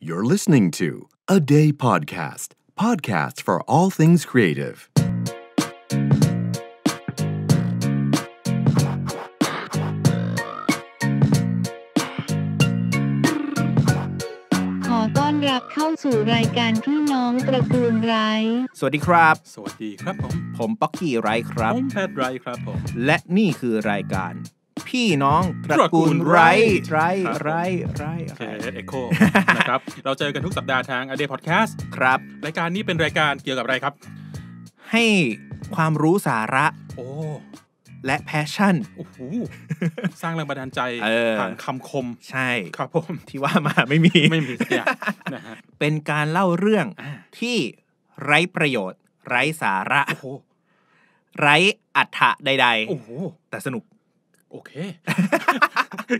You're listening to A Day Podcast, podcast for all things creative. ขอต้อนรับเข้าสู่รายการพี่น้องตระกูลไรทสวัสดีครับ สวัสดีครับ ผมผมป๊อกกี้ไร้ครับ ผมแพทย์ไร้ครับผม และนี่คือรายการพี่น้องตระกูลไรไรไรไรเคเอ็กโคนะครับเราเจอกันทุกสัปดาห์ทางอเดย์พอดแคสต์ครับ รายการนี้เป็นรายการเกี่ยวกับอะไรครับ ให้ความรู้สาระโอ้และแพชชั่นโอ้โหสร้างแรงบันดาลใจผ่านคำคมใช่ครับผมที่ว่ามาไม่มีไม่มีอย่ยนะฮะเป็นการเล่าเรื่องที่ไร้ประโยชน์ ไร้สาระไร้อัตฐะใดๆ แต่สนุกโอเค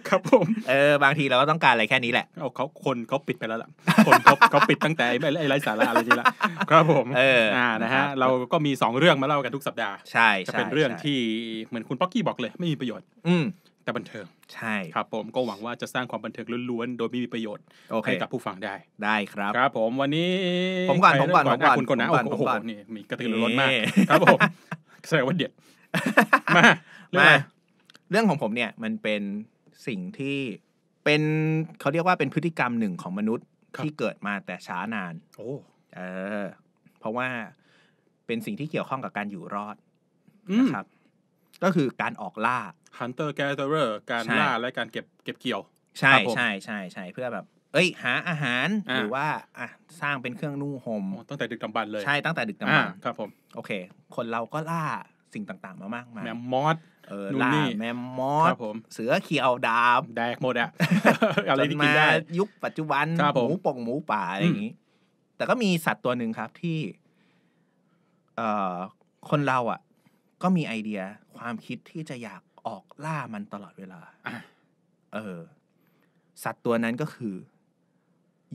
ครับผมเออบางทีเราก็ต้องการอะไรแค่นี้แหละเขาคนเขาปิดไปแล้วล่ะคนเขาเขาปิดตั้งแต่ไอ้ไร้สาระอะไรนี่ละ ครับผมเอออ่านะฮะเราก็มี2เรื่องมาเล่ากันทุกสัปดาห์ ใช่จะเป็นเรื่องที่เหมือนคุณป๊อกกี้บอกเลย ไม่มีประโยชน์ อืแต่บันเทิงใช่ ครับผมก็หวังว่าจะสร้างความบันเทิงล้วนๆโดยไม่มีประโยชน์ให้กับผู้ฟังได้ได้ครับ ครับผมวันนี้ ผมก่อนผมก่อนผมก่อนคุณก่อนนะโอ้โหนี่มีกระตือรือร้นมากครับผมแสดงว่าเด็ดมาเรื่องอะไรเรื่องของผมเนี่ยมันเป็นสิ่งที่เป็นเขาเรียกว่าเป็นพฤติกรรมหนึ่งของมนุษย์ที่เกิดมาแต่ช้านาน โอ้ เออ เพราะว่าเป็นสิ่งที่เกี่ยวข้องกับการอยู่รอดนะครับ ก็คือการออกล่า hunter gatherer การล่าและการเก็บเก็บเกี่ยว ใช่ใช่ใช่ใช่เพื่อแบบ เอ้ย หาอาหาร หรือว่า อ่ะ สร้างเป็นเครื่องนุ่งห่มตั้งแต่ดึกดำบรรเลย ใช่ตั้งแต่ดึกดำบรรครับ ผมโอเค คนเราก็ล่าสิ่งต่างๆ มามากมายแมมมอสเออล่า แมมมอสเสือเขียวดาบแดก หมดอะอะไรที่กินได้ยุคปัจจุบัน หมูปองหมู ป่าอะไรอย่างนี้ แต่ก็มีสัตว์ตัวหนึ่งครับที่ เอ่อคนเรา อ่ะ ก็มีไอเดีย ความคิดที่จะอยากออกล่ามันตลอดเวลา เออ สัตว์ตัวนั้นก็คือ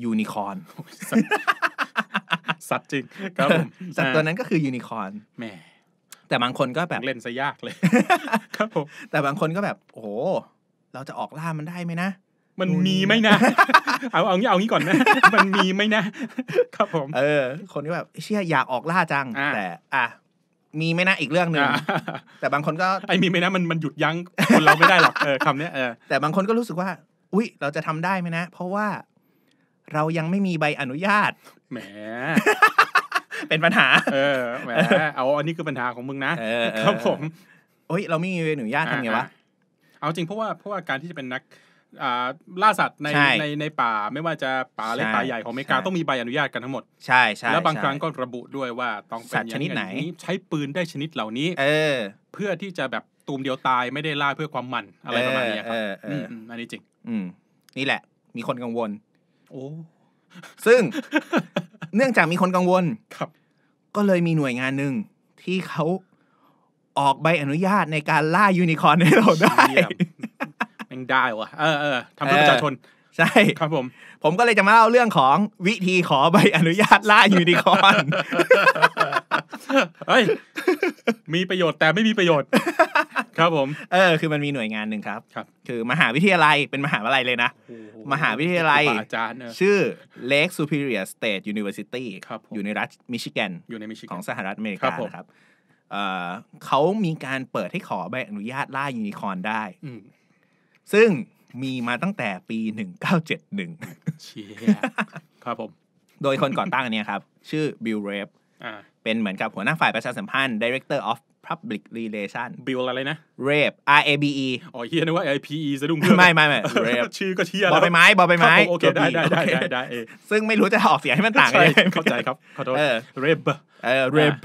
ยูนิคอรนสัตว์ จริง ครับผมสัตว์ตัวนั้นก็คือ ยูนิคอรนแมมแต่บางคนก็แบบเล่นซะยากเลยครับผม แต่บางคนก็แบบโอ้เราจะออกล่ามันได้ไหมนะมันมีไหมนะเอาเอางี้เอางี้ก่อนนะ มันมีไหมนะ ครับผม เออ คนที่แบบเชื่ออยากออกล่าจังแต่อ่ะมีไม่นะอีกเรื่องหนึ่งแต่บางคนก็ไอ้มีไม่นะมันมันหยุดยั้งคนเราไม่ได้หรอกเออคำนี้เออแต่บางคนก็รู้สึกว่า อุ้ยเราจะทำได้ไหมนะเพราะว่าเรายังไม่มีใบอนุญาตแหมเป็นปัญหา เออ แหม เอา อันนี้คือปัญหาของมึงนะ ครับผม โอ้ย เราไม่มีอนุญาตทำไงวะ เอาจริงเพราะว่า เพราะว่าการที่จะเป็นนักล่าสัตว์ใน ใน ในป่า ไม่ว่าจะป่าเล็กป่าใหญ่ของอเมริกา ต้องมีใบอนุญาตกันทั้งหมด ใช่ใช่แล้วบางครั้งก็ระบุด้วยว่า ต้องเป็นชนิดไหนใช้ปืนได้ชนิดเหล่านี้ เออ เพื่อที่จะแบบ ตูมเดียวตาย ไม่ได้ล่า เพื่อความมัน อะไรประมาณนี้ครับอันนี้จริง อืม นี่แหละ มีคนกังวล โอ้ซึ่งเนื่องจากมีคนกังวลครับ ก็เลยมีหน่วยงานหนึ่งที่เขาออกใบอนุญาตในการล่ายูนิคอร์นให้เราได้แม่งได้วะเออเออทำเพื่อประชาชน ใช่ ครับผม ผมก็เลยจะมาเล่าเรื่องของวิธีขอใบอนุญาตล่ายูนิคอร์นเฮ้ยมีประโยชน์แต่ไม่มีประโยชน์ครับผม เออคือมันมีหน่วยงานหนึ่งครับครับ คือมหาวิทยาลัย เป็นมหาวิทยาลัยเลยนะ มหาวิทยาลัยอาจารย์ชื่อ Lake Superior State University อยู่ในรัฐมิชิแกน อยู่ในมิชิแกนของสหรัฐอเมริกาครับเขามีการเปิดให้ขอใบอนุญาตล่ายูนิคอร์นได้ ซึ่งมีมาตั้งแต่ปีหนึ่งเก้าชียครับผมโดยคนก่อตั้งเนี่ยครับ ชื่อบิลเรฟเป็นเหมือนกับหัวหน้าฝ่ายประชาสัมพันธ์ Director of Public Relation บิวอะไรนะ rape R A B E อ๋อเฮียนึกว่า I P E สะดุ้งเพื่อไม่ ไม่ไม่ r a p ชื่อก็เฮียบอไปไม้ บอไปไม้โอเคได้ได้ได้ได้ ซึ่งไม่รู้จะออกเสียงให้มันต่างกันเข้าใจครับขอโทษ rape เออ rape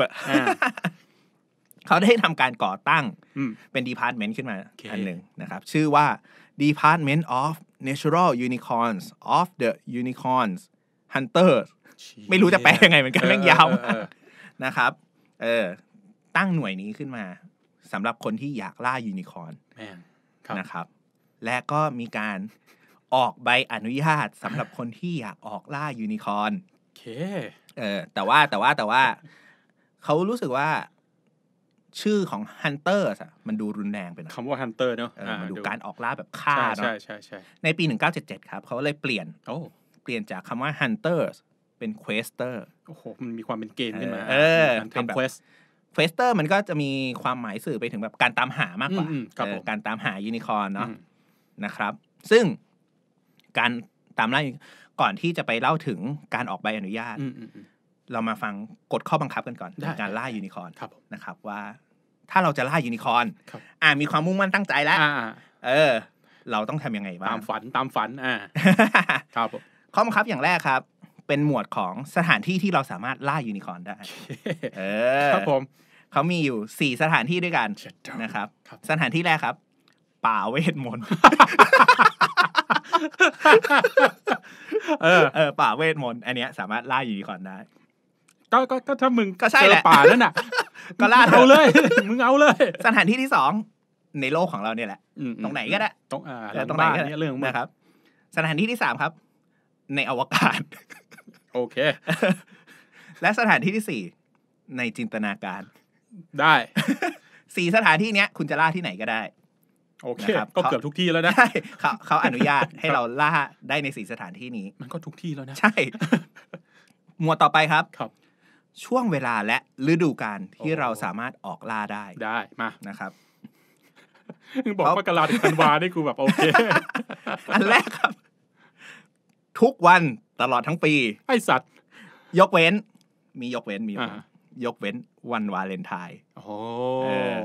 เขาได้ทำการก่อตั้ง เป็น department ขึ้นมา อันหนึ่งนะครับ ชื่อว่า Department of Natural Unicorns of the Unicorns Hunters ไม่รู้จะแปลยังไงเหมือนกันแม่งยาวนะครับ เออตั้งหน่วยนี้ขึ้นมาสำหรับคนที่อยากล่ายูนิคอร์นนะครับ และก็มีการออกใบอนุญาตสำหรับคนที่อยากออกล่ายูนิคอร์นโอเค เออแต่ว่าแต่ว่าแต่ว่าเขารู้สึกว่าชื่อของฮันเตอร์อะมันดูรุนแรงไปหน่อยคำว่าฮันเตอร์เนาะมันดูการออกล่าแบบฆ่าเนาะใช่ใช่ใช่ในปี 1977 ครับเขาเลยเปลี่ยนเปลี่ยนจากคำว่าฮันเตอร์เป็นเควสเตอร์โอ้โหมันมีความเป็นเกมขึ้นมา เออเป็นเควสเฟสเตอร์มันก็จะมีความหมายสื่อไปถึงแบบการตามหามากกว่า การตามหายูนิคอร์นเนาะนะครับ ซึ่งการตามล่าก่อนที่จะไปเล่าถึงการออกใบอนุญาต เรามาฟังกฎข้อบังคับกันก่อนในการล่ายูนิคอร์นนะครับว่า ถ้าเราจะล่ายูนิคอร์นอ่ามีความมุ่งมั่นตั้งใจแล้ว เออ เราต้องทํำยังไงบ้างตามฝันตามฝันอ่าครับข้อบังคับอย่างแรกครับเป็นหมวดของสถานที่ที่เราสามารถล่ายูนิคอร์นได้ เออ ครับผมเขามีอยู่สี่สถานที่ด้วยกันนะครับ สถานที่แรกครับ ป่าเวทมนต์เออเออป่าเวทมนต์อันเนี้ย สามารถล่ายูนิคอร์นได้ก็ก็ก็ถ้ามึงก็ใช่แหละป่านั่นน่ะ ก็ล่าเอาเลยมึงเอาเลย สถานที่ที่สองในโลกของเราเนี่ยแหละตรงไหนก็ได้ ตรงอ่าตรงไหนก็ได้เรื่องนะครับสถานที่ที่สามครับ ในอวกาศโอเค และสถานที่ที่สี่ในจินตนาการได้ สี่สถานที่เนี้ย คุณจะล่าที่ไหนก็ได้ โอเค ก็เกือบทุกที่แล้วนะเขาเขาอนุญาตให้เราล่าได้ในสี่สถานที่นี้ มันก็ทุกที่แล้วนะ ใช่หมวดต่อไปครับครับ ช่วงเวลาและฤดูกาลที่เราสามารถออกล่าได้ ได้มานะครับบอกว่ากราถึงธันวาได้กูแบบโอเคอันแรกครับ ทุกวันตลอดทั้งปีไอสัตว์ ยกเว้น มียกเว้นมียกเว้นยกเว้นวันวาเลนไทน์โอ้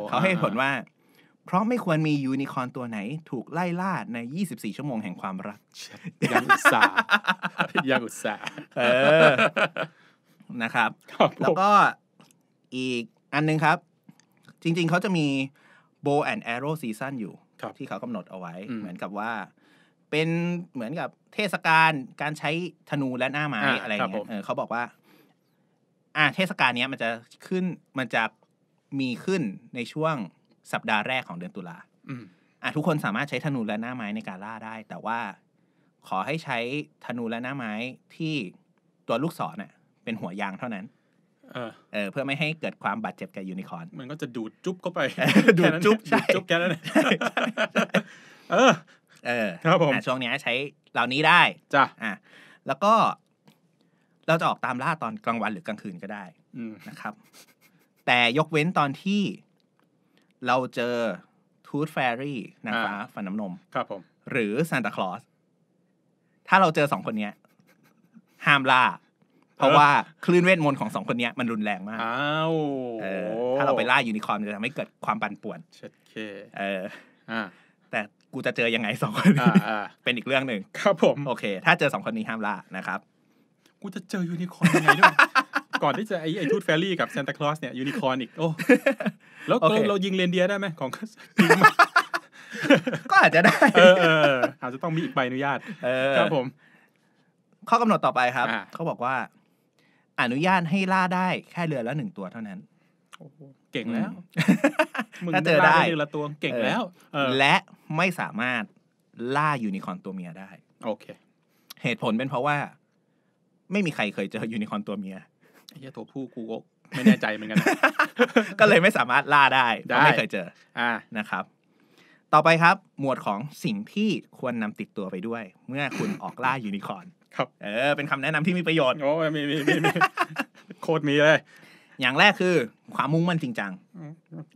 เขาให้ผลว่า เพราะไม่ควรมียูนิคอร์นตัวไหนถูกไล่ล่าใน 24 ชั่วโมงแห่งความรักยังอุตส่าห์ยังอุตส่าห์นะครับ แล้วก็อีกอันนึงครับ จริง ๆ เขาจะมี bow and arrow season อยู่ ที่เขากำหนดเอาไว้ เหมือนกับว่าเป็นเหมือนกับเทศกาลการใช้ธนูและหน้าไม้อะไรเงี้ยเเขาบอกว่า อ่าเทศกาลนี้มันจะขึ้นมันจะมีขึ้นในช่วงสัปดาห์แรกของเดือนตุลาอ่าทุกคนสามารถใช้ธนูและหน้าไม้ในการล่าได้ แต่ว่าขอให้ใช้ธนูและหน้าไม้ที่ตัวลูกศรเน่ะ เป็นหัวยางเท่านั้นเออ เพื่อไม่ให้เกิดความบาดเจ็บแก่ยูนิคอร์นมันก็จะดูดจุ๊บเข้าไปดูดจุ๊บใช่จุ๊บแค่นั้นเออเออครับผมช่วงนี้ใช้เหล่านี้ได้ จ้ะอ่ะแล้วก็ เราจะออกตามล่าตอนกลางวันหรือกลางคืนก็ได้นะครับ แต่ยกเว้นตอนที่ เราเจอทูตแฟรี่นางฟ้าฟันน้ำนม ครับผม หรือซานตาคลอสถ้าเราเจอสองคนเนี้ย ห้ามล่า เพราะว่า คลื่นเวทมนต์ของสองคนนี้มันรุนแรงมาก อ้าว ถ้าเราไปล่ายูนิคอร์นจะทำให้เกิดความปั่นป่วนเช็ดเคเออ อ่ากูจะเจอยังไงสองคนนี้เป็นอีกเรื่องหนึ่งครับผม โอเค ถ้าเจอสองคนนี้ห้ามล่านะครับ กูจะเจอยูนิคอร์นยังไงด้วยก่อนที่จะไอ้ไอ้ทูตแฟรี่กับซานตาคลอสเนี่ยยูนิคอร์นอีกโอ้แล้วเรายิงเรนเดียได้ไหมของก็อาจจะได้ เออ อาจจะต้องมีอีกใบอนุญาตครับผม ข้อกำหนดต่อไปครับ เขาบอกว่าอนุญาตให้ล่าได้แค่เรือละหนึ่งตัวเท่านั้นเก่งแล้วมึงเจอได้ละตัวเก่งแล้วและไม่สามารถล่ายูนิคอนตัวเมียได้ โอเค เหตุผลเป็นเพราะว่า ไม่มีใครเคยเจอยูนิคอนตัวเมียไอ้ตัวผู้กูกไม่แน่ใจเหมือนกัน ก็เลยไม่สามารถล่าได้เราไม่เคยเจอ อ่านะครับ ต่อไปครับหมวดของสิ่งที่ควรนำติดตัวไปด้วย เมื่อคุณออกล่ายูนิคอนครับ เออ เป็นคำแนะนำที่มีประโยชน์โอ้มีมีมีโคตรมีเลยอย่างแรกคือ ความมุ่งมั่นจริงจัง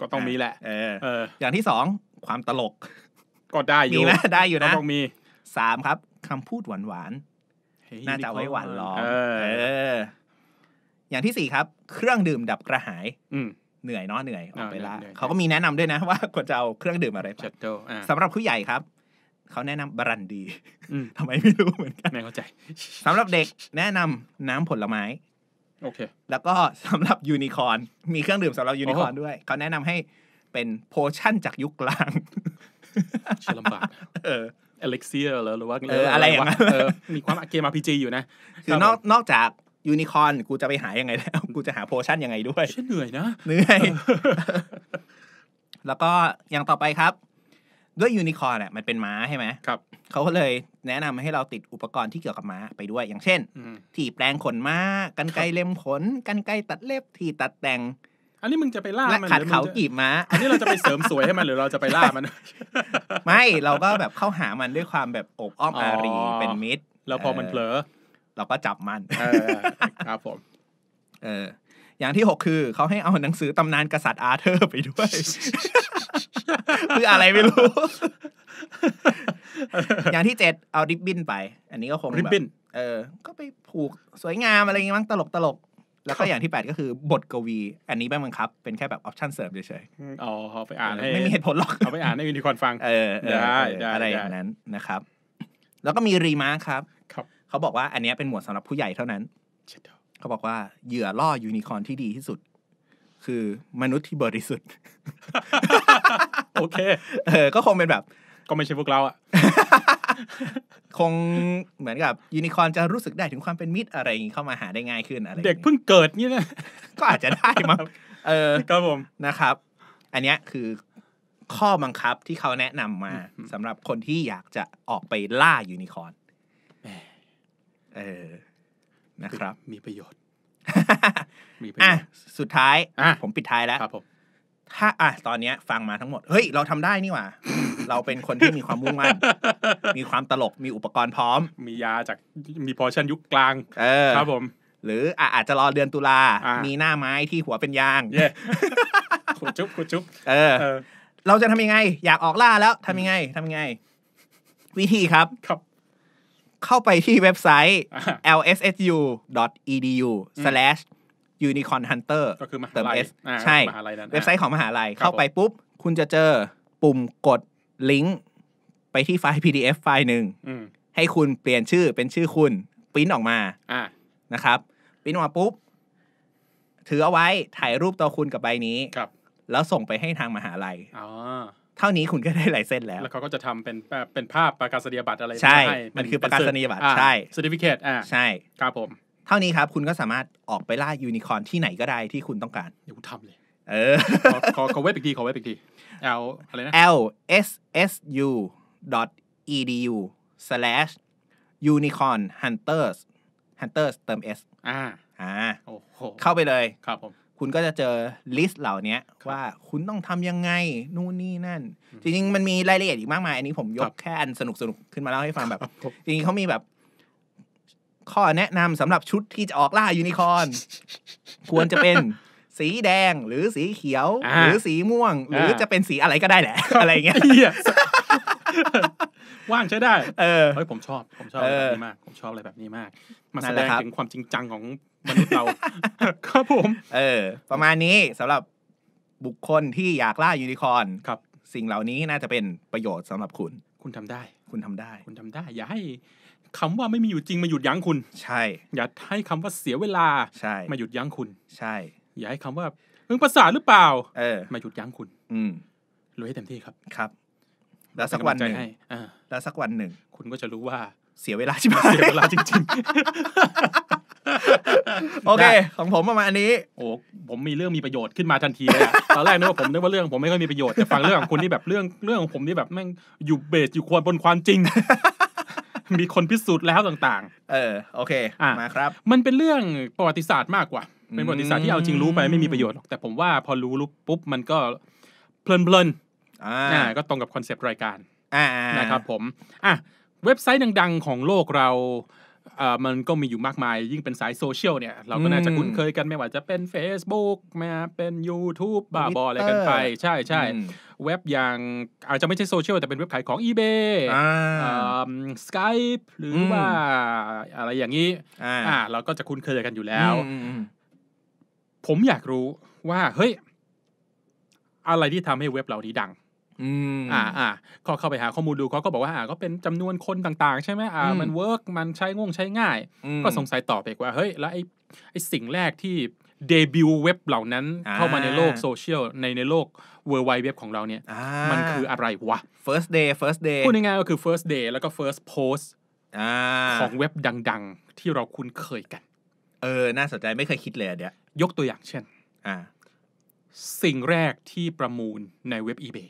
ก็ต้องมีแหละเออ อย่างที่สอง ความตลก ก็ได้อยู่ มีไหมได้อยู่นะต้องมีสามครับ คำพูดหวานหวานน่าจะไว้หวานร้องออย่างที่สี่ครับ เครื่องดื่มดับกระหาย อืเหนื่อยเนาะเหนื่อยออกไปละเขาก็มีแนะนำด้วยนะ ว่าควรจะเอาเครื่องดื่มอะไรไปสำหรับผู้ใหญ่ครับเขาแนะนำบรันดีทำไมไม่รู้เหมือนกันไม่เข้าใจ สำหรับเด็ก แนะนำน้ำผลไม้โอเค แล้วก็สำหรับยูนิคอนมีเครื่องดื่มสำหรับยูนิคอนด้วยเขาแนะนำให้เป็นโพชั่นจากยุคกลางชื่อลำบากเออ เอลิกเซียหรือว่า เอออะไรอย่างเงี้ยมีความเกมอาร์พีจีอยู่นะ คือนอกนอกจากยูนิคอนกูจะไปหายังไงแล้วกูจะหาโพชั่นยังไงด้วยเชื่อเหนื่อยนะ เหนื่อย แล้วก็อย่างต่อไปครับ ด้วยยูนิคอนเนี่ยมันเป็นม้าใช่ไหมครับเขาก็เลยแนะนำให้เราติดอุปกรณ์ที่เกี่ยวกับม้าไปด้วยอย่างเช่นถีบแปลงขนม้ากันไกเล็มขนกันไกตัดเล็บถีตัดแต่ง อันนี้มึงจะไปล่ามันขัดเขากีบม้าอันนี้เราจะไปเสริมสวยให้มันหรือเราจะไปล่ามันไม่เราก็แบบเข้าหามันด้วยความแบบอบอ้อมอารีเป็นมิตรแล้วพอมันเผลอ เราก็จับมันครับผม เอออย่างที่ 6 คือ เขาให้เอาหนังสือ ตำนานกษัตริย์อาเธอร์ไปด้วย คืออะไรไม่รู้ อย่างที่เจ็ดเอาริบบินไป อันนี้ก็คงริบบินเออ ก็ไปผูกสวยงาม อะไรเงี้ยมั้งตลกตลก แล้วก็อย่างที่ 8 ก็คือบทกวี อันนี้ไม่บังคับเป็นแค่แบบออปชั่นเสริมเฉยๆอ๋อเขาไปอ่านให้ ไม่มีเหตุผลหรอกเขาไปอ่านให้วูนิคอนฟัง เออได้ได้อะไรอย่างนั้นนะครับ แล้วก็มีรีมาร์คครับเขาบอกว่าอันนี้เป็นหมวดสำหรับผู้ใหญ่เท่านั้นเขาบอกว่าเหยื่อล่อยูนิคอร์นที่ดีที่สุด คือมนุษย์ที่บริสุทธิ์ โอเค เออ ก็คงเป็นแบบ ก็ไม่ใช่พวกเราอะคงเหมือนกับยูนิคอร์นจะรู้สึกได้ถึงความเป็นมิตรอะไรอย่างนี้ เข้ามาหาได้ง่ายขึ้นอะไรเด็กเพิ่งเกิดนี่ยะก็อาจจะได้มั้งเออครับผมนะครับ อันนี้คือข้อบังคับที่เขาแนะนำมาสำหรับคนที่อยากจะออกไปล่ายูนิคอร์นเออนะครับ มีประโยชน์มีประโยชน์สุดท้าย ผมปิดท้ายแล้ว ครับผมถ้าอ่ะตอนเนี้ยฟังมาทั้งหมดเฮ้ย เราทำได้นี่หว่าเราเป็นคนที่มีความมุ่งมั่นมีความตลกมีอุปกรณ์พร้อม มียาจากมีพอชั่นยุคกลาง เออ ครับผม หรืออาจจะรอเดือนตุลามีหน้าไม้ที่หัวเป็นยางขุดจุ๊บขุดจุ๊บเออเราจะทำยังไง อยากออกล่าแล้วทำยังไงทำยังไง วิธีครับครับเข้าไปที่เว็บไซต์ lssu.edu/unicornhunter ก็คือมหาลัยใช่ เว็บไซต์ของมหาลัย เข้าไปปุ๊บ คุณจะเจอปุ่มกดลิงก์ไปที่ไฟล์ PDF ไฟล์หนึ่ง ให้คุณเปลี่ยนชื่อเป็นชื่อคุณปริ้นออกมาะนะครับปริ้นออกมาปุ๊บ ถือเอาไว้ถ่ายรูปตัวคุณกับใบนี้ แล้วส่งไปให้ทางมหาลัยเท่านี้คุณก็ได้ลายเส้นแล้ว แล้วเขาก็จะทำเป็นเป็นภาพประกาศนียบัตรอะไร ใช่ มันคือประกาศนียบัตรใช่สติฟิเคตอ่าใช่ ครับผม เท่านี้ครับคุณก็สามารถออกไปล่ายูนิคอร์นที่ไหนก็ได้ที่คุณต้องการเดี๋ยวกูทำเลย เออขอขอเว็บอีกทีขอเว็บอีกที L อะไรนะ L S S U e d u slash unicorn hunters hunters เติม s อ่าอ่าเข้าไปเลยครับผมคุณก็จะเจอลิสต์เหล่านี้ว่าคุณต้องทำยังไงนู่นนี่นั่น จริง ๆ มันมีรายละเอียดอีกมากมาย อันนี้ผมยกแค่อันสนุก ๆ ขึ้นมาเล่าให้ฟังแบบ จริง ๆเขามีแบบ ข้อแนะนำสำหรับชุดที่จะออกล่ายูนิคอร์นควรจะเป็นสีแดงหรือสีเขียว หรือสีม่วง หรือจะเป็นสีอะไรก็ได้แหละ อะไรเงี้ยว่างใช้ได้เออเฮ้ยผมชอบ ผมชอบแบบนี้มาก ผมชอบอะไรแบบนี้มากมาแสดงถึงความจริงจังของมนุษย์เราครับผม เออ ประมาณนี้สำหรับบุคคลที่อยากล่ายูนิคอนครับ สิ่งเหล่านี้น่าจะเป็นประโยชน์สำหรับคุณ คุณทำได้ คุณทำได้ คุณทำได้อย่าให้คำว่าไม่มีอยู่จริงมาหยุดยั้งคุณใช่ อย่าให้คำว่าเสียเวลาใช่มาหยุดยั้งคุณ ใช่อย่าให้คำว่าเป็นภาษาหรือเปล่า เออมาหยุดยั้งคุณ อืมรวยให้เต็มที่ครับครับ แล้วสักวันหนึ่งอ่าแล้วสักวันหนึ่งคุณก็จะรู้ว่าเสียเวลาใช่ไหมเสียเวลาจริงโอเค ของผมประมาณนี้โอ้ผมมีเรื่องมีประโยชน์ขึ้นมาทันทีเลยตอนแรกนึกว่าผมนึกว่าเรื่องผมไม่ค่อยมีประโยชน์แต่ฟังเรื่องของคุณนี่แบบเรื่องเรื่องของผมนี่แบบแม่งอยู่เบสอยู่ควรบนความจริง มีคนพิสูจน์แล้วต่างๆ เออโอเคมาครับ มันเป็นเรื่องประวัติศาสตร์มากกว่าเป็นประวัติศาสตร์ที่เอาจริงรู้ไปไม่มีประโยชน์หรอก แต่ผมว่าพอรู้รู้ปุ๊บมันก็เพลินเพลินอ่าก็ตรงกับคอนเซปต์รายการอ่านะครับ ผมอ่ะเว็บไซต์ดัง ๆ ของโลกเรามันก็มีอยู่มากมายยิ่งเป็นสายโซเชียลเนี่ย เราก็น่าจะคุ้นเคยกันไม่ว่าจะเป็น Facebook มาเป็น YouTube บ้าบออะไรกันไป ใช่ใช่เว็บอย่างอาจจะไม่ใช่โซเชียลแต่เป็นเว็บขายของ eBay สกายหรือว่าอะไรอย่างนี้อ่าเราก็จะคุ้นเคยกันอยู่แล้ว ผมอยากรู้ว่า เฮ้ย อะไรที่ทำให้เว็บเหล่านี้ดังอ่าอ่าก็เข้าไปหาข้อมูลดูเขาก็บอกว่าอ่าก็เป็นจำนวนคนต่าง ๆ ใช่ไหมอ่ามันเวิร์กมันใช้ง่วงใช้ง่าย ก็สงสัยต่อไปว่า เฮ้ยแล้วไอ้ไอ้สิ่งแรกที่ เดบิวเว็บเหล่านั้น เข้ามาในโลกโซเชียลในในโลกเวิร์ไวด์เว็บของเราเนี่ยมันคืออะไรวะ first day first day พูดง่ายๆก็คือ first day แล้วก็ first post ของเว็บดังๆ ที่เราคุ้นเคยกัน เออน่าสนใจไม่เคยคิดเลยเดี๋ยวยกตัวอย่างเช่นสิ่งแรกที่ประมูลในเว็บ eBay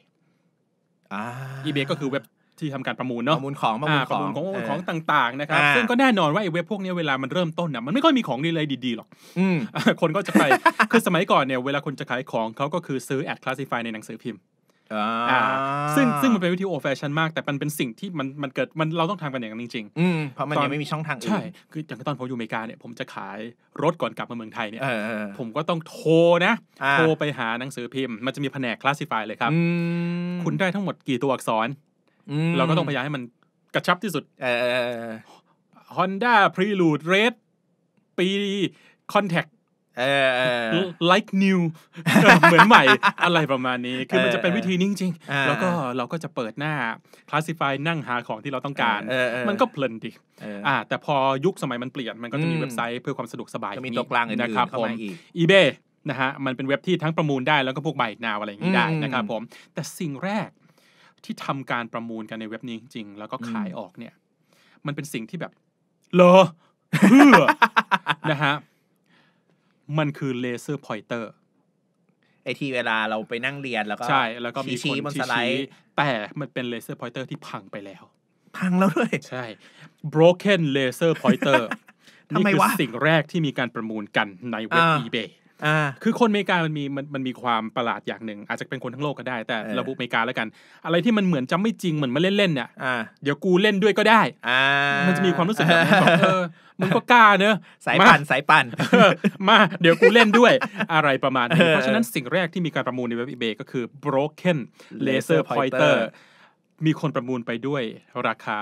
อีเบก็คือเว็บที่ทำการประมูลเนาะประมูลของ ประมูลของของของต่าง ๆ นะครับ ซึ่งก็แน่นอนว่า ไอ้เว็บพวกนี้เวลามันเริ่มต้นเนี่ยมันไม่ค่อยมีของดีเลยดีๆหรอกคนก็จะไป คือสมัยก่อนเนี่ย เวลาคนจะขายของเขาก็คือ ซื้อแอดคลาสสิฟายในหนังสือพิมพ์อ่าซึ่งซึ่งมันเป็นวิธีโอแฟชั่นมาก แต่มันเป็นสิ่งที่มันมันเกิด มันเราต้องทำกันอย่างนั้นจริงๆอืมเพราะมันยังไม่มีช่องทางอื่นใช่คืออย่างตอนผมอยู่อเมริกาเนี่ย ผมจะขายรถก่อนกลับมาเมืองไทยเนี่ย ผมก็ต้องโทรนะ โทรไปหาหนังสือพิมพ์มันจะมีแผนกคลาสสิฟายเลยครับคุณได้ทั้งหมดกี่ตัวอักษรเราก็ต้องพยายามให้มันกระชับที่สุดฮอนด้าพรีลูดเรดปีคอนแทคเออ like new เหมือนใหม่ อะไรประมาณนี้คือมันจะเป็นวิธีน่งจริงแล้วก็เราก็จะเปิดหน้า classify นั่งหาของที่เราต้องการ มันก็เพลินดิอ่าแต่พอยุคสมัยมันเปลี่ยนมันก็จะมีเว็บไซต์เพื่อความสะดวกสบายมีตัวกลางอื่นครับผมอี eBay นะฮะมันเป็นเว็บที่ทั้งประมูลได้แล้วก็พวกใบนาวอะไรอย่างนี้ได้นะครับผม แต่สิ่งแรกที่ทำการประมูลกันในเว็บนี้จริง ๆ แล้วก็ขายออกเนี่ย มันเป็นสิ่งที่แบบเลอเพื่อนะฮะมันคือเลเซอร์พอยเตอร์ไอที่เวลาเราไปนั่งเรียนแล้วก็ใช่ แล้วก็มีคนชี้แต่มันเป็นเลเซอร์พอยเตอร์ที่พังไปแล้ว พังแล้วด้วย ใช่ broken laser pointer นี่คือสิ่งแรกที่มีการประมูลกันในเว็บ eBay คือคนอเมริกามันมีมันมันมีความประหลาดอย่างหนึ่ง อาจจะเป็นคนทั้งโลกก็ได้แต่ระบุอเมริกาแล้วกัน อะไรที่มันเหมือนจะไม่จริงเหมือนมาเล่นๆเนี่ยเดี๋ยวกูเล่นด้วยก็ได้อมันจะมีความรู้สึกแบบนี้เออมึงก็กล้าเนอะสายปั่นสายปั่นมาเดี๋ยวกูเล่นด้วยอะไรประมาณนี้เพราะฉะนั้นสิ่งแรกที่มีการประมูลในเว็บอีเบก็คือ broken laser pointer มีคนประมูลไปด้วยราคา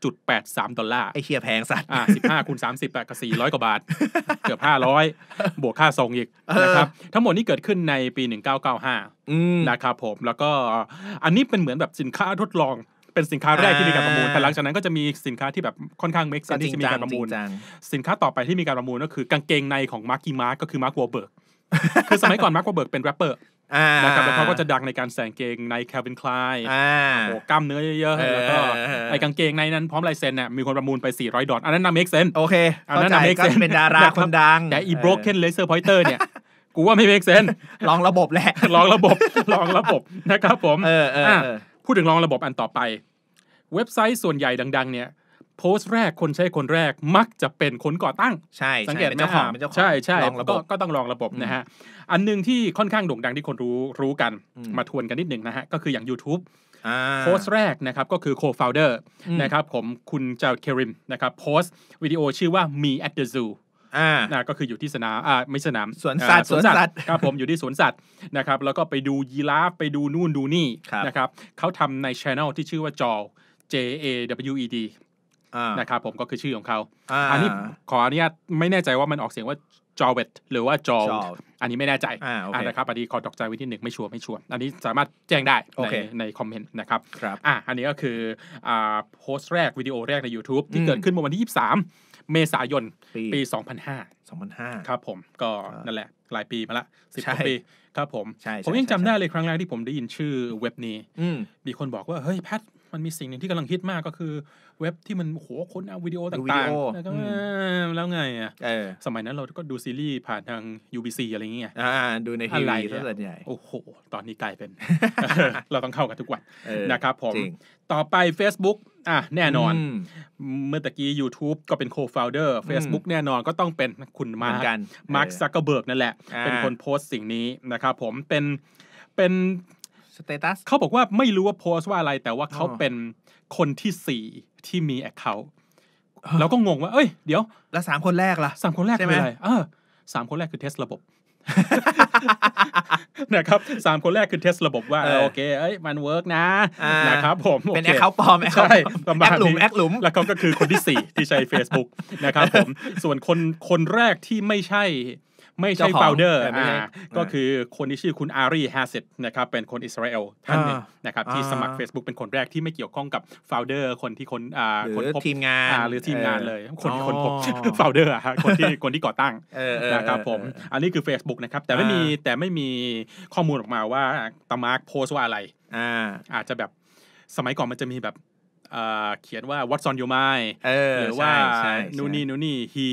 14.83 ดอลลาร์ ไอเชียแพงสัตว์อ่าสิบห้าคูณสามสิบก็สี่ร้อยกว่าบาท เกือบห้าร้อยบวกค่าส่งอีกนะครับ ทั้งหมดนี้เกิดขึ้นในปี 1995อืนะครับผมแล้วก็อันนี้เป็นเหมือนแบบสินค้าทดลอง เป็นสินค้าแรกที่มีการประมูล แต่หลังจากนั้นก็จะมีสินค้าที่แบบค่อนข้างเม็กซ์ที่มีการประมูล สินค้าต่อไปที่มีการประมูลก็คือกางเกงในของมาร์กีมาร์ก็คือมาร์กวอเบิร์ก คือสมัยก่อนมาร์กวอเบิร์กเป็นแรปเปอร์นะครับแล้วเขาก็จะดังในการแสงเกงในแคลวินคลายโอ้กล้ามเนื้อเยอะๆ แล้วก็ไอ้กางเกงในนั้นพร้อมลายเซ็นเนี่ยมีคนประมูลไป 400 ดอลอันนั้นน่าเมกเซนโอเค อันนั้นน่าเมกเซนเป็นดาราคนดังแต่อีบร็อกเคนเลเซอร์พอยเตอร์เนี่ย กูว่าไม่เมกเซนลองระบบแหละลองระบบลองระบบนะครับผมพูดถึงลองระบบอันต่อไป เว็บไซต์ส่วนใหญ่ดังๆเนี่ยโพสต์แรกคนใช้ คนแรกมักจะเป็นคนก่อตั้ง ใช่ สังเกตเจ้าของ ใช่ใช่ก็ก็ต้องลองระบบนะฮะ อันนึงที่ค่อนข้างโด่งดังที่คนรู้รู้กัน มาทวนกันนิดหนึ่งนะฮะ ก็คืออย่าง YouTube โพสต์แรกนะครับ ก็คือโคฟาวเดอร์นะครับผมคุณเจ้าเคริมนะครับโพสต์วิดีโอชื่อว่า me at the zoo อ่ก็คืออยู่ที่สนามไม่สนามสวนสัตว์สวนสัตว์ ครับผมอยู่ที่สวนสัตว์นะครับแล้วก็ไปดูยีราฟไปดูนู่นดูนี่นะครับเขาทำในช่องที่ชื่อว่าจอ J A W E D นะครับผมก็คือชื่อของเขาอันนี้ขออนุญาตไม่แน่ใจว่ามันออกเสียงว่าจอเวตหรือว่าจออันนี้ไม่แน่ใจนะครับอันนี้ขอตกใจวิที่หนึ่งไม่ชัวร์ไม่ชัวร์อันนี้สามารถแจ้งได้ในในคอมเมนต์นะครับครับอ่ะอันนี้ก็คืออ่าโพสต์แรกวิดีโอแรกใน YouTube ที่เกิดขึ้นเมื่อวันที่23 เมษายนปี2005 2005 ครับผมก็นั่นแหละหลายปีมาละสิบกว่าปีครับผมผมยังจำได้เลยครั้งแรกที่ผมได้ยินชื่อเว็บนี้ มีคนบอกว่าเฮ้ยแพทมันมีสิ่งหนึ่งที่กำลังฮิตมากก็คือเว็บที่มันโหค้นเอาวิดีโอต่างๆ แล้วไงอ่ะสมัยนั้นเราก็ดูซีรีส์ผ่านทาง UBC อะไรอย่างเงี้ยดูในทีวีส่วนใหญ่ โอ้โห ตอนนี้กลายเป็น เราต้องเข้ากันทุกวัน นะครับผมต่อไป Facebook อ่ะแน่นอน เมื่อตะกี้ YouTube ก็เป็นโคฟาวเดอร์ Facebook แน่นอนก็ต้องเป็นคุณมาร์คมาร์คซักเกอร์เบิร์กนั่นแหละ เป็นคนโพสต์สิ่งนี้นะครับผมเป็นเป็นเตตัสเขาบอกว่าไม่รู้ว่าโพสต์ว่าอะไรแต่ว่าเขาเป็นคนที่สี่ที่มีแอคเคาท์แล้วก็งงว่า เอ้ยเดี๋ยว แล้วสามคนแรกล่ะสามคนแรกคืออะไรเออสามคนแรกคือเทสระบบนะครับสามคนแรกคือเทสระบบว่า โอเคเอ้ยมันเวิร์กนะนะครับผมเป็นแอคเคาท์ปลอมแอคเคาท์แอคหลุม แอคหลุม แล้วเขาก็คือคนที่สี่ที่ใช้ Facebook นะครับผมส่วนคนคนแรกที่ไม่ใช่ไม่ใช่โฟลเดอร์นะก็คือคนที่ชื่อคุณอารีแฮาเซตนะครับเป็นคนอิสราเอลท่านหนึ่งนะครับที่สมัคร Facebook เป็นคนแรกที่ไม่เกี่ยวข้องกับโฟลเดอร์คนที่คนอ่าคนพบทีมงานหรือทีมงานเลย คนที่คนพบโฟลเดอร์ฮะคนที่คนที่ก่อตั้งนะครับผมอันนี้คือ Facebook นะครับ แต่ไม่มีแต่ไม่มีข้อมูลออกมาว่า ตามาร์กโพสว่าอะไร อาจจะแบบสมัยก่อนมันจะมีแบบเขียนว่า What's on your mind หรือว่า นู่นนี่นู่นนี่ he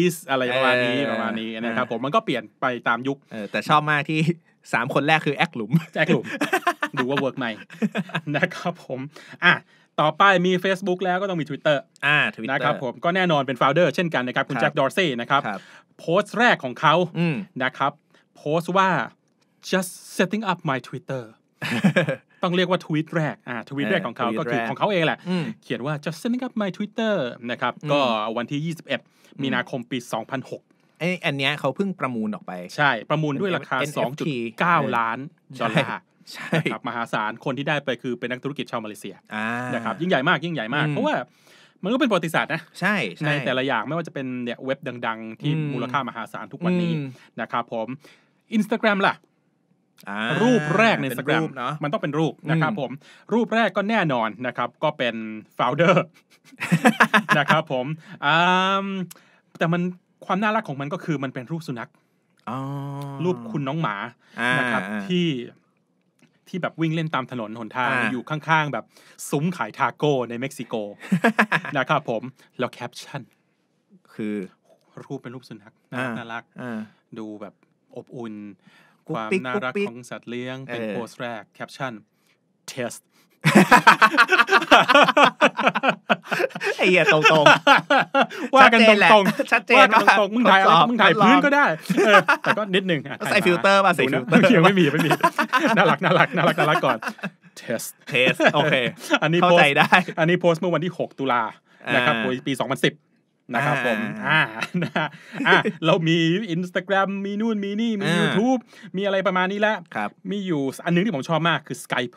is อะไรประมาณนี้ประมาณนี้นะครับผมมันก็เปลี่ยนไปตามยุคแต่ชอบมากที่สามคนแรกคือ แอคหลุมแอคหลุม ดูว่าเวิร์กไหมนะครับผมอ่ะต่อไปมี Facebook แล้วก็ต้องมี Twitter อ่าิตเตอร์นะครับผมก็แน่นอนเป็นโฟลเดอร์เช่นกันนะครับ คุณแจ็คดอร์เซ่นะครับโพสต์แรกของเขานะครับ โพสต์ว่า just setting up my Twitter ต้องเรียกว่าทวีตแรกอ่าทวีตแรกของเขาก็คือของเขาเองแหละ เขียนว่า just setting up my Twitter นะครับ ก็วันที่ 21 มีนาคมปี 2006 ไออันเนี้ยเขาเพิ่งประมูลออกไป ใช่ ประมูลด้วยราคา 2.9 ล้านดอลลาร์ใช่ครับ มหาศาล คนที่ได้ไปคือเป็นนักธุรกิจชาวมาเลเซียนะครับ ยิ่งใหญ่มาก ยิ่งใหญ่มาก เพราะว่ามันก็เป็นประวัติศาสตร์นะ ใช่ในแต่ละอย่างไม่ว่าจะเป็นเนี่ยเว็บดังๆ ที่มูลค่ามหาศาลทุกวันนี้นะครับผม Instagram ล่ะรูปแรกในสแกรมมันต้องเป็นรูปนะครับผม รูปแรกก็แน่นอนนะครับ ก็เป็นโฟลเดอร์นะครับผม แต่มันความน่ารักของมันก็คือมันเป็นรูปสุนัขรูปคุณน้องหมานะครับที่ที่แบบวิ่งเล่นตามถนนหนทาง อยู่ข้างๆแบบซุ้มขายทาโก้ ในเม็กซิโก นะครับ ผมแล้วแคปชั่นคือรูปเป็นรูปสุนัขน่ารักดูแบบอบอุ่นความน่ารักของสัตว์เลี้ยงเป็นโพสต์แรกแคปชั่น test ไอ้เหี้ยตรงๆว่ากันตรงๆชัดเจนว่ากันตรงๆ มึงถ่ายมึงถ่ายพื้นก็ได้แต่ก็นิดนึง ใส่ฟิลเตอร์มาใส่ฟิลเตอร์ยงไม่มีไม่มีน่ารักน่ารักน่ารักน่ารักก่อน test test โอเคอันนี้เข้าใจได้ อันนี้โพสต์เมื่อวันที่ 6 ตุลานะครับปี 2010นะครับผม อ่าอ่าเรามีอินสตาแกรมมีนู่นมีนี่มี YouTube มีอะไรประมาณนี้แล้วมีอยู่อันนึงที่ผมชอบมากคือ Skype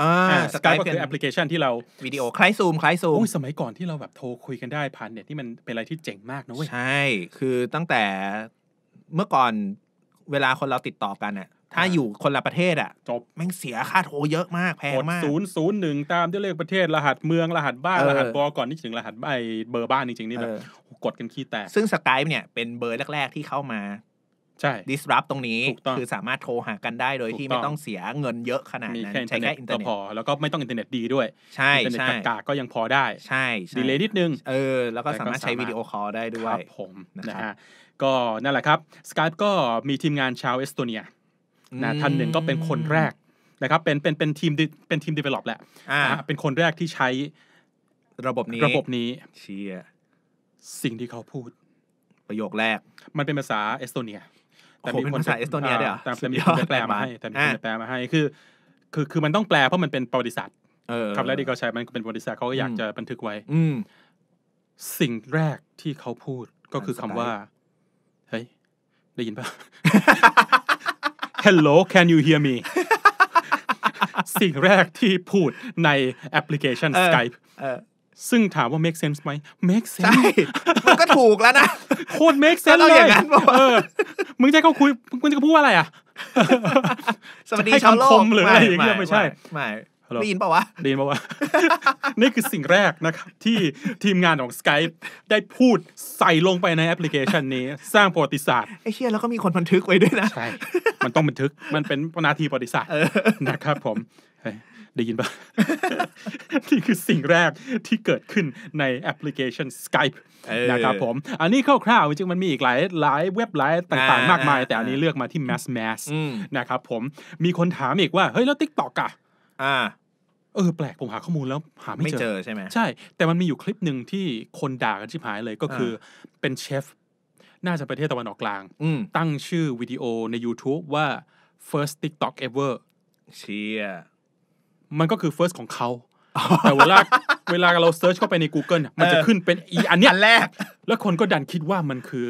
อ่าสกายก็คือแอปพลิเคชันที่เราวิดีโอคล้ายซูมคล้ายซูมสมัยก่อนที่เราแบบโทรคุยกันได้ผ่านเน็ตที่มันเป็นอะไรที่เจ๋งมากนะเว้ย ใช่ คือตั้งแต่เมื่อก่อนเวลาคนเราติดต่อกันเนี่ยถ้าอยู่คนละประเทศอ่ะ จบแม่งเสียค่าโทรเยอะมากแพงมากศูนย์ศูนย์หนึ่งตามด้วยเลขประเทศรหัสเมืองรหัสบ้านรหัสบอก่อนนี่ถึงรหัสไอเบอร์บ้านจริงๆนี่แบบ กดกันขี้แตกซึ่งสกายเนี่ยเป็นเบอร์แรกๆที่เข้ามา ใช่ disrupt ตรงนี้ คือสามารถโทรหากันได้โดยที่ไม่ต้องเสียเงินเยอะขนาดนั้นใช้แค่อินเทอร์เน็ตพอแล้วก็ไม่ต้องอินเทอร์เน็ตดีด้วย ใช่อินเทอร์เน็ตกากก็ยังพอได้ใช่ดีเลยนิดนึงเออ แล้วก็สามารถใช้วิดีโอคอลได้ด้วยครับผมนะฮะก็นั่นแหละครับ Skype ก็มีทีมงานชาวเอสโตเนียนะท่านหนึ่งก็เป็นคนแรกนะครับ เป็นเป็น เป็นทีมเป็นทีมดีเวล็อปแหละอ่าเป็นคนแรกที่ใช้ ระบบนี้ระบบนี้เชียสิ่งที่เขาพูด ประโยคแรก มันเป็นภาษาเอสโตเนียแต่มีคนภาษาเอสโตเนียด้วยแต่มีคนแปลมาให้แต่มีคนแปลมาให้คือ คือคือมันต้องแปลเพราะมันเป็นประวัติศาสตร์ครับแล้วที่เขาใช้มันเป็นประวัติศาสตร์เขาก็อยากจะบันทึกไว้ อืสิ่งแรกที่เขาพูดก็คือคำว่าเฮ้ยได้ยินปะ Hello can you hear me สิ่งแรกที่พูดในแอปพลิเคชัน Skype ซึ่งถามว่า make sense ไหม make sense ใช่มันก็ถูกแล้วนะโคตร make sense เลยอย่างนั้นเออมึงจะเขาคุยมึงจะพูดว่าอะไรอ่ะ สวัสดีชาวโลกหรืออะไรอย่างเงี้ยไม่ใช่ไม่ลได้ยินปะวะ ได้ยินปะวะ นี่คือสิ่งแรกนะครับที่ทีมงานของ Skype ได้พูดใส่ลงไปในแอปพลิเคชันนี้สร้างประวัติศาสตร์ไอ้เชี่ยแล้วก็มีคนบันทึกไว้ด้วยนะ ใช่ มันต้องบันทึกมันเป็นนาทีประวัติศาสตร์นะครับ ผมได้ยินปะนี่คือสิ่งแรกที่เกิดขึ้นในแอปพลิเคชัน Skype นะครับผม อันนี้คร่าวๆจริงมันมีอีกหลายหลายเว็บหลายต่าง ๆ มากมาย แต่อันนี้เลือกมาที่ Mass Mass นะครับ ผมมีคนถามอีกว่าเฮ้ยแล้ว TikTok อ่ะเออแปลกผมหาข้อมูลแล้วหาไม่เจเจอใช่ไหมใช่ แต่มันมีอยู่คลิปหนึ่งที่คนด่ากันชิบหายเลยก็คืออเป็นเชฟ น่าจะประเทศตะวันออกกลางตั้งชื่อวิดีโอใน YouTube ว่า first TikTok ever เชียมันก็คือ first ของเขา แต่เวลาเวลาเราเซิร์ชเข้าไปใน Google เมันจะขึ้นเป็นอีอันเนี้ยอันแรก แล้วคนก็ดันคิดว่ามันคือ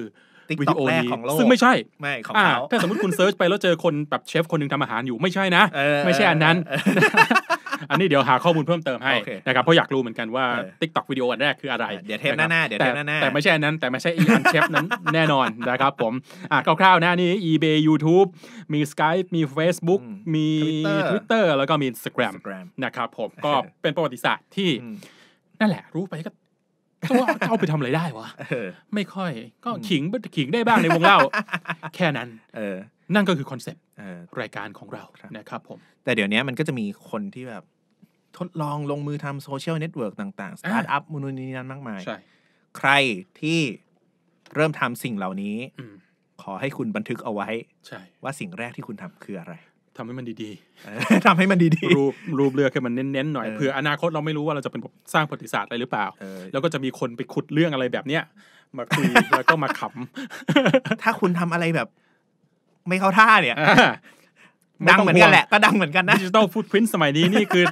วิดีโอนี้ของโลกซึ่งไม่ใช่ไม่ของเขาถ้าสมมติคุณเซิร์ชไปแล้วเจอคนแบบเชฟคนหนึงทำอาหารอยู่ไม่ใช่นะ ไม่ใช่อันนั้นอันนี้เดี๋ยวหาข้อมูลเพิ่มเติมให้นะครับเพราะอยากรู้เหมือนกันว่า t ิ k t o กวิดีโออันแรกคืออะไร เดี๋ยวเทปหน้าเดี๋ยวเทปหน้าแต่ไม่ใช่อันนั้นแต่ไม่ใช่อีอันเชฟนั้นแน่นอนนะครับผม อ่ะคร่าวๆนะนี่ eBay YouTube มี Skype มี Facebook มี Twitter แล้วก็มี Instagram นะครับผมก็เป็นประวัติศาสตร์ที่นั่นแหละรู้ไปก็ตัาเอาไปทำอะไรได้วะไม่ค่อย ก็ขิงขิงได้บ้างในวงเล่าแค่นั้น เออนั่นก็คือคอนเซปต์รายการของเรานะครับ ผม แต่เดี๋ยวนี้มันก็จะมีคนที่แบบทดลองลงมือทำโซเชียลเน็ตเวิร์กต่าง ๆ สตาร์ทอัพมูลนิธินั้นมากมายใใครที่เริ่มทำสิ่งเหล่านี้ขอให้คุณบันทึกเอาไว้ว่าสิ่งแรกที่คุณทำคืออะไรทำให้มันดีๆทำให้มันดี ๆ รูปรูปเรือแค่มันเน้น ๆ หน่อยเผื่ออนาคตเราไม่รู้ว่าเราจะเป็นสร้างประวัติศาสตร์อะไรหรือเปล่า แล้วก็จะมีคนไปขุดเรื่องอะไรแบบเนี้ยมาคุยแล้วก็มาขำถ้าคุณทำอะไรแบบ ไม่เข้าท่าเนี่ยดังเหมือนกันแหละก็ดังเหมือนกันนะดิจิตอลฟุตพิ้นสมัยนี้นี่คือ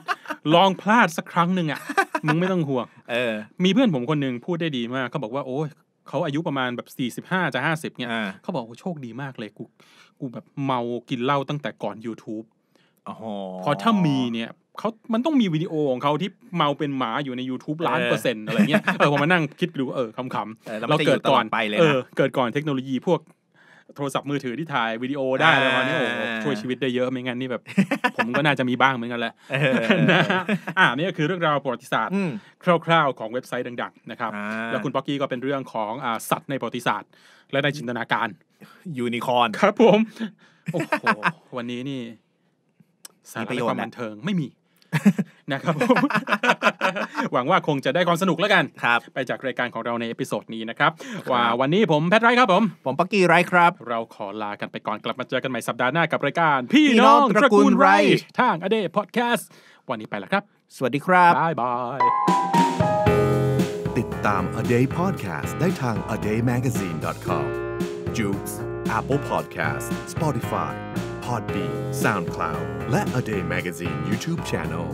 ลองพลาดสักครั้งหนึ่งอ่ะมึงไม่ต้องห่วงเออมีเพื่อนผมคนหนึ่งพูดได้ดีมากเขาบอกว่า โอ้ยเขาอายุประมาณแบบ 45จะ50 เนี่ยเขาบอกว่าโชคดีมากเลยกูกูแบบเมากินเหล้าตั้งแต่ก่อน YouTube พอถ้ามีเนี่ยเขามันต้องมีวิดีโอของเขาที่เมาเป็นหมาอยู่ใน YouTube ล้านเปอร์เซ็นต์อะไรเงี้ยเออผมมานั่งคิดดูเออคำๆเราเกิดก่อนไปเลยเออเกิดก่อนเทคโนโลยีพวกโทรศัพท์มือถือที่ถ่ายวิดีโอได้อะไรประมาณนี้โอ้ช่วยชีวิตได้เยอะไม่งั้นนี่แบบ ผมก็น่าจะมีบ้างเหมือนกันแหละนะอ่านี่ก็คือเรื่องราวประวัติศาสตร์คร่าวๆของเว็บไซต์ดัง ๆนะครับ แล้วคุณป๊อกกี้ก็เป็นเรื่องของสัตว์ในประวัติศาสตร์ และในจินตนาการ ยูนิคอนครับผม โอ้โห วันนี้นี่สารประโความบันเทิงไม่มีนะครับผมหวังว่าคงจะได้ความสนุกแล้วกันครับไปจากรายการของเราในเอพิโซดนี้นะครับ ว่าวันนี้ผมแพทไรครับผม ผมปักกี้ไรครับ เราขอลากันไปก่อนกลับมาเจอกันใหม่สัปดาห์หน้ากับรายการ พี่น้องตระกูลไรทางอเดพอดแคสต์วันนี้ไปแล้วครับ สวัสดีครับ บ๊ายบาย ติดตาม A Day Podcast ได้ทาง a daymagazine.com Jukes Apple Podcast Spotify Podbean SoundCloud และ A Day Magazine YouTube Channel